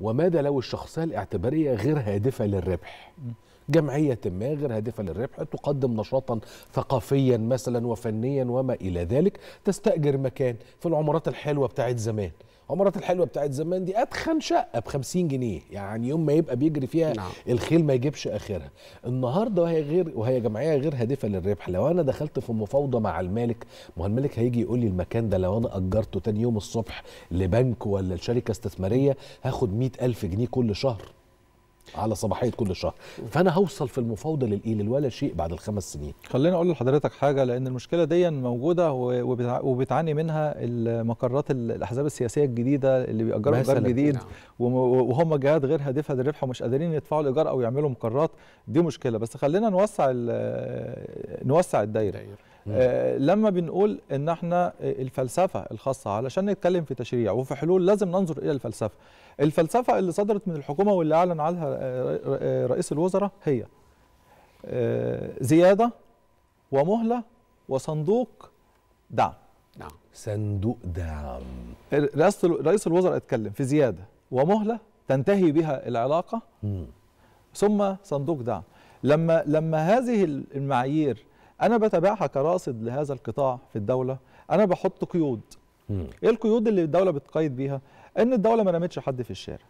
وماذا لو الشخصيه الاعتباريه غير هادفه للربح جمعية ما غير هادفة للربح تقدم نشاطا ثقافيا مثلا وفنيا وما إلى ذلك تستأجر مكان في العمارات الحلوة بتاعت زمان عمارات الحلوه بتاعت زمان دي اتخن شقه ب 50 جنيه يعني يوم ما يبقى بيجري فيها نعم. الخيل ما يجيبش اخرها النهارده وهي غير وهي جمعيه غير هادفه للربح لو انا دخلت في مفاوضه مع المالك ما هو المالك هيجي يقول لي المكان ده لو انا اجرته تاني يوم الصبح لبنك ولا لشركه استثماريه هاخد 100000 جنيه كل شهر على صباحيه كل شهر فانا هوصل في المفاوضه للايه للولا شيء بعد الخمس سنين خليني اقول لحضرتك حاجه لان المشكله دي موجوده وبتعاني منها المقرات الاحزاب السياسيه الجديده اللي بيأجروا ايجار جديد نعم. وهم جهات غير هادفه للربح ومش قادرين يدفعوا الايجار او يعملوا مقرات دي مشكله بس خلينا نوسع نوسع الدايره آه، لما بنقول ان احنا آه، الفلسفه الخاصه علشان نتكلم في تشريع وفي حلول لازم ننظر الى الفلسفه الفلسفه اللي صدرت من الحكومه واللي اعلن عنها آه، رئيس الوزراء هي زياده ومهله وصندوق دعم نعم صندوق دعم رئيس الوزراء اتكلم في زياده ومهله تنتهي بها العلاقه ثم صندوق دعم لما لما هذه المعايير انا بتابعها كراصد لهذا القطاع في الدوله انا بحط قيود ايه القيود اللي الدوله بتقيد بيها ان الدوله ما رمتش حد في الشارع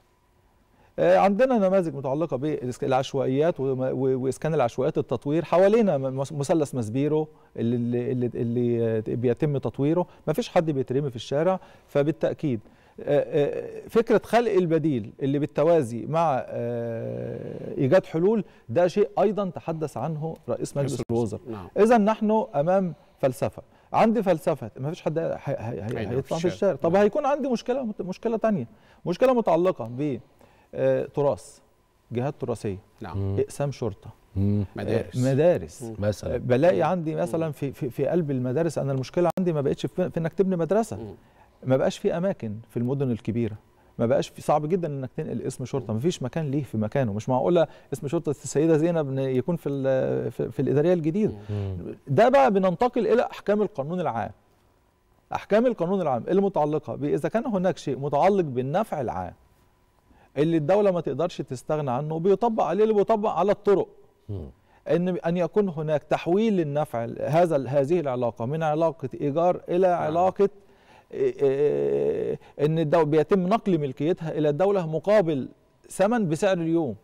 آه، عندنا نماذج متعلقه بالعشوائيات واسكان العشوائيات التطوير حوالينا مثلث مسبيرو اللي, اللي, اللي آه، بيتم تطويره ما فيش حد بيترمي في الشارع فبالتاكيد آه، آه، فكره خلق البديل اللي بالتوازي مع آه، ايجاد حلول ده شيء ايضا تحدث عنه رئيس مجلس الوزراء نعم. اذا نحن امام فلسفه عندي فلسفه ما فيش حد نعم، هيطلع في الشارع طب نعم. هيكون عندي مشكله مشكله ثانيه مشكله متعلقه ب تراث جهات تراثيه نعم. اقسام شرطه مدارس مدارس مثلا بلاقي عندي مثلا في في, قلب المدارس انا المشكله عندي ما بقتش في انك تبني مدرسه مم. ما بقاش في اماكن في المدن الكبيره ما بقاش في صعب جدا انك تنقل اسم شرطه ما فيش مكان ليه في مكانه مش معقوله اسم شرطه السيده زينب يكون في في الاداريه الجديده ده بقى بننتقل الى احكام القانون العام احكام القانون العام المتعلقه اذا كان هناك شيء متعلق بالنفع العام اللي الدوله ما تقدرش تستغنى عنه بيطبق عليه اللي بيطبق على الطرق ان ان يكون هناك تحويل للنفع هذا هذه العلاقه من علاقه ايجار الى نعم. علاقه إيه، إيه، إيه، ان الدولة بيتم نقل ملكيتها الى الدوله مقابل ثمن بسعر اليوم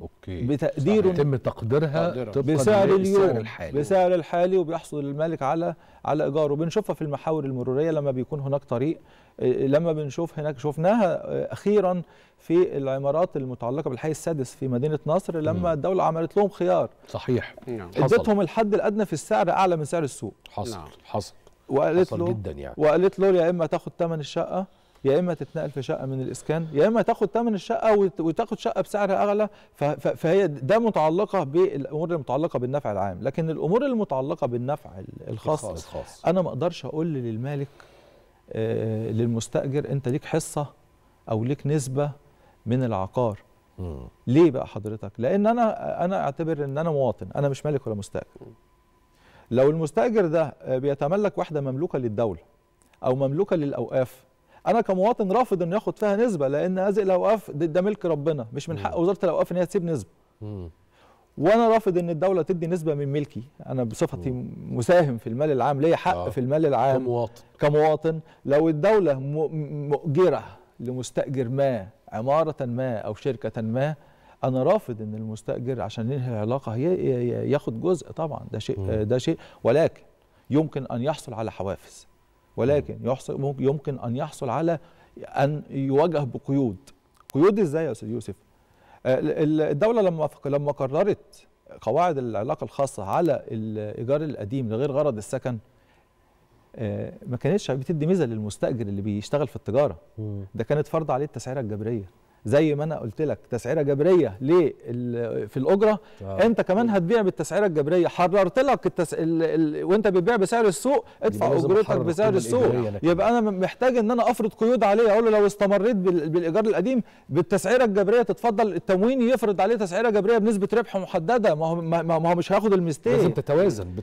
اوكي بتقدير يتم تقديرها بسعر اليوم الحالي بسعر الحالي وبيحصل المالك على على ايجاره بنشوفها في المحاور المروريه لما بيكون هناك طريق لما بنشوف هناك شفناها اخيرا في العمارات المتعلقه بالحي السادس في مدينه نصر لما م. الدوله عملت لهم خيار صحيح ادتهم الحد الادنى في السعر اعلى من سعر السوق حصل نعم. حصل وقالت له جدا يعني وقالت له يا اما تاخد ثمن الشقه يا اما تتنقل في شقه من الاسكان يا اما تاخد ثمن الشقه وتاخد شقه بسعر اغلى فهي ده متعلقه بالامور المتعلقه بالنفع العام لكن الامور المتعلقه بالنفع الخاص, الخاص. انا ما اقدرش اقول للمالك آه، للمستاجر انت ليك حصه او ليك نسبه من العقار م. ليه بقى حضرتك لان انا انا اعتبر ان انا مواطن انا مش مالك ولا مستاجر لو المستاجر ده آه، بيتملك وحده مملوكه للدوله او مملوكه للاوقاف انا كمواطن رافض انه ياخد فيها نسبه لان هذه الاوقاف ده ملك ربنا مش من حق وزاره الاوقاف ان هي تسيب نسبه وانا رافض ان الدوله تدي نسبه من ملكي انا بصفتي مساهم في المال العام ليا حق آه. في المال العام كمواطن كمواطن لو الدوله مؤجره لمستاجر ما عماره ما او شركه ما انا رافض ان المستاجر عشان ينهي العلاقه هي ياخد جزء طبعا ده شيء ده شيء ولكن يمكن ان يحصل على حوافز ولكن يحصل يمكن ان يحصل على ان يواجه بقيود قيود ازاي يا استاذ يوسف آه، الدوله لما لما قررت قواعد العلاقه الخاصه على الايجار القديم لغير غرض السكن آه، ما كانتش بتدي ميزه للمستاجر اللي بيشتغل في التجاره ده كانت فرض عليه التسعيره الجبريه زي ما انا قلت لك تسعيره جبريه ليه في الاجره آه. انت كمان هتبيع بالتسعيره الجبريه حررت لك التس... ال... ال... وانت بتبيع بسعر السوق ادفع اجرتك بسعر السوق يبقى انا محتاج ان انا افرض قيود عليه اقول له لو استمريت بال... بالايجار القديم بالتسعيره الجبريه تتفضل التموين يفرض عليه تسعيره جبريه بنسبه ربح محدده ما هو ما هو مش هياخد المستيك لازم تتوازن